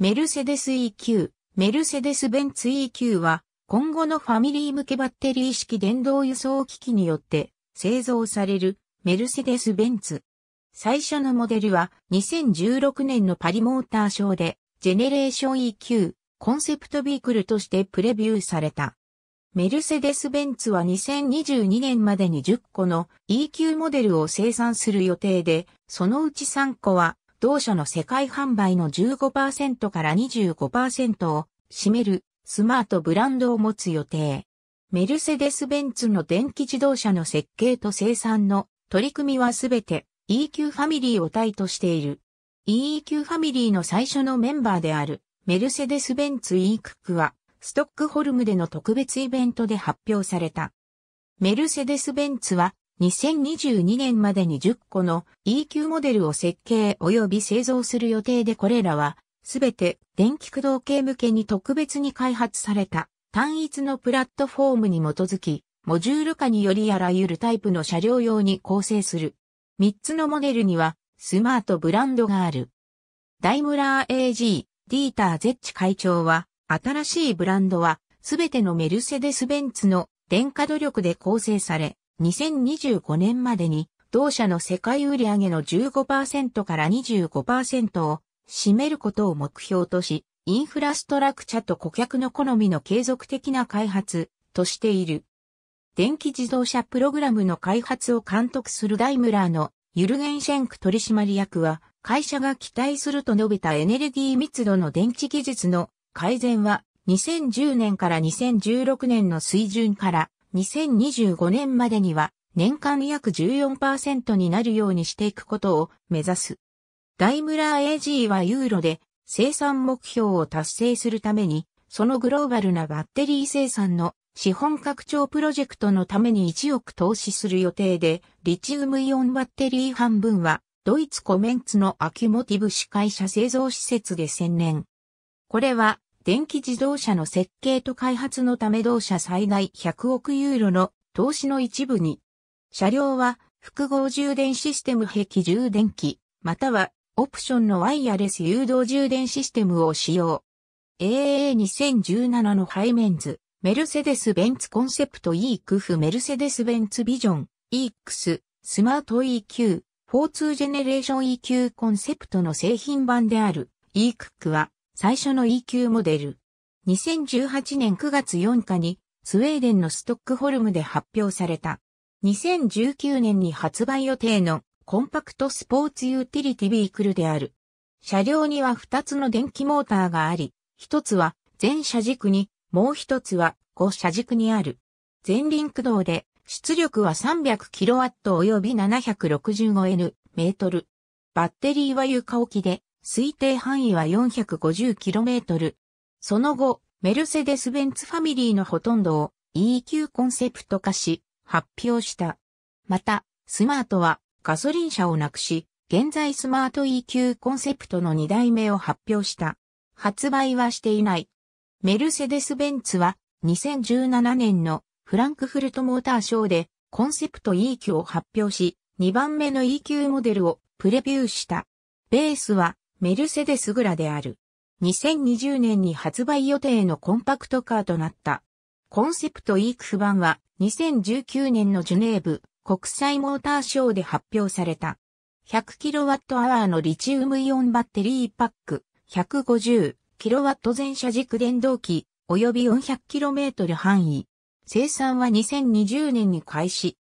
メルセデス EQ、メルセデスベンツ EQ は、今後のファミリー向けバッテリー式電動輸送機器によって製造されるメルセデスベンツ。最初のモデルは2016年のパリモーターショーでジェネレーション EQ コンセプトビークルとしてプレビューされた。メルセデス・ベンツは2022年までに10個の EQ モデルを生産する予定で、そのうち3個は同社の世界販売の15%から25%を占めるスマートブランドを持つ予定。メルセデス・ベンツの電気自動車の設計と生産の取り組みはすべて EQ ファミリーを体としている。EQ ファミリーの最初のメンバーであるメルセデス・ベンツ E クックはストックホルムでの特別イベントで発表された。メルセデス・ベンツは2022年までに10個の E q モデルを設計及び製造する予定でこれらは、すべて電気駆動系向けに特別に開発された単一のプラットフォームに基づき、モジュール化によりあらゆるタイプの車両用に構成する。3つのモデルには、スマートブランドがある。ダイムラー AG、ディーター・ゼッチ会長は、新しいブランドは、すべてのメルセデス・ベンツの電化努力で構成され、2025年までに同社の世界売上の15%から25%を占めることを目標とし、インフラストラクチャと顧客の好みの継続的な開発としている。電気自動車プログラムの開発を監督するダイムラーのユルゲンシェンク取締役は、会社が期待すると述べたエネルギー密度の電池技術の改善は、2010年から2016年の水準から2025年までには年間約14%になるようにしていくことを目指す。ダイムラー AG はユーロで生産目標を達成するために、そのグローバルなバッテリー生産の資本拡張プロジェクトのために1億投資する予定で、リチウムイオンバッテリー半分は、ドイツコメンツのアキュモティブ司会者製造施設で専念。これは、電気自動車の設計と開発のため同社最大100億ユーロの投資の一部に、車両は複合充電システム壁充電器、またはオプションのワイヤレス誘導充電システムを使用。AAA2017 の背面図、メルセデス・ベンツコンセプト E クフメルセデス・ベンツビジョン EX スマート EQ 42ジェネレーション EQ コンセプトの製品版である E クは最初の E q モデル。2018年9月4日にスウェーデンのストックホルムで発表された。2019年に発売予定のコンパクトスポーツユーティリティビークルである。車両には2つの電気モーターがあり、1つは全車軸に、もう1つは5車軸にある。前輪駆動で出力は 300kW 及び 765N メートル。バッテリーは床置きで推定範囲は 450km。その後、メルセデス・ベンツファミリーのほとんどを EQ コンセプト化し、発表した。また、スマートはガソリン車をなくし、現在スマート EQ コンセプトの2代目を発表した。発売はしていない。メルセデス・ベンツは2017年のフランクフルトモーターショーでコンセプト EQ を発表し、2番目の EQ モデルをプレビューした。ベースはメルセデスグラである。2020年に発売予定のコンパクトカーとなった。コンセプトイーク版は2019年のジュネーブ国際モーターショーで発表された。100kWh のリチウムイオンバッテリーパック、150kW 全車軸電動機、及び 400km 範囲。生産は2020年に開始。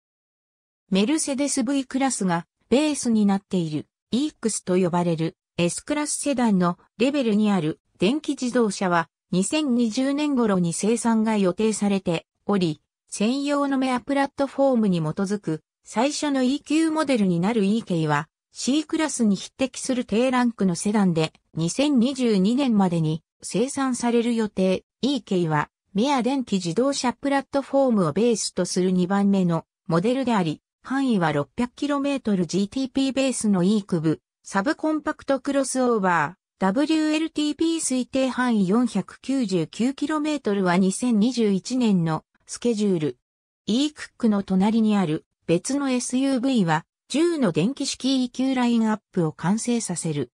メルセデス V クラスがベースになっている EX と呼ばれる S クラスセダンのレベルにある電気自動車は2020年頃に生産が予定されており、専用のメアプラットフォームに基づく最初の E q モデルになる EK は C クラスに匹敵する低ランクのセダンで2022年までに生産される予定 EK はメア電気自動車プラットフォームをベースとする2番目のモデルであり、範囲は 600kmGTP ベースの E 区部、サブコンパクトクロスオーバー、WLTP 推定範囲 499km は2021年のスケジュール。E クックの隣にある別の SUV は10の電気式 EQ ラインアップを完成させる。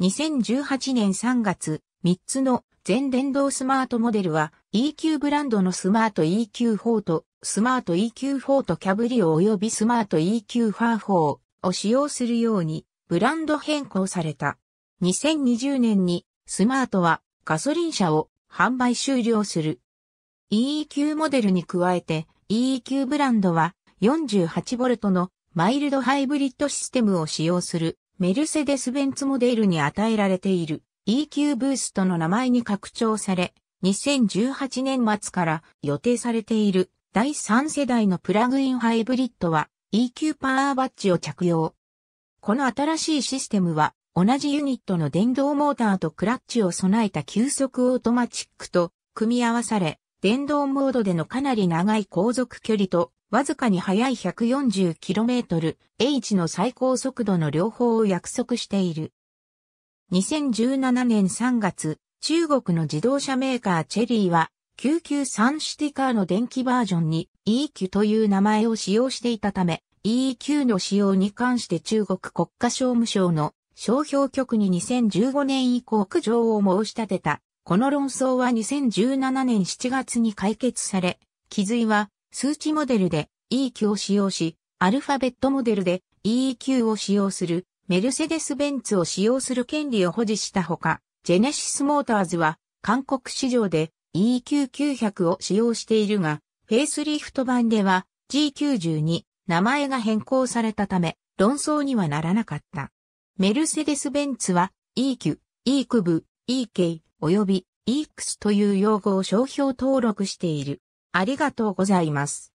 2018年3月、3つの全電動スマートモデルは EQ ブランドのスマート EQ4 とスマート EQ4 とキャブリオ及びスマート e q ファー4を使用するようにブランド変更された。2020年にスマートはガソリン車を販売終了する。EE モデルに加えて EE ブランドは 48V のマイルドハイブリッドシステムを使用するメルセデス・ベンツモデルに与えられている EQ ブーストの名前に拡張され、2018年末から予定されている第3世代のプラグインハイブリッドは EQ パワーバッジを着用。この新しいシステムは、同じユニットの電動モーターとクラッチを備えた急速オートマチックと組み合わされ、電動モードでのかなり長い航続距離と、わずかに速い 140km H の最高速度の両方を約束している。2017年3月、中国の自動車メーカーチェリーは、993シティカーの電気バージョンに EQ という名前を使用していたため、EEQ の使用に関して中国国家商務省の商標局に2015年以降苦情を申し立てた。この論争は2017年7月に解決され、気髄は数値モデルで EQ を使用し、アルファベットモデルで EEQ を使用するメルセデス・ベンツを使用する権利を保持したほか、ジェネシス・モーターズは韓国市場で EQ900 を使用しているが、フェイスリフト版では G92 名前が変更されたため、論争にはならなかった。メルセデス・ベンツは、E q E 区部、EK、及び EX という用語を商標登録している。ありがとうございます。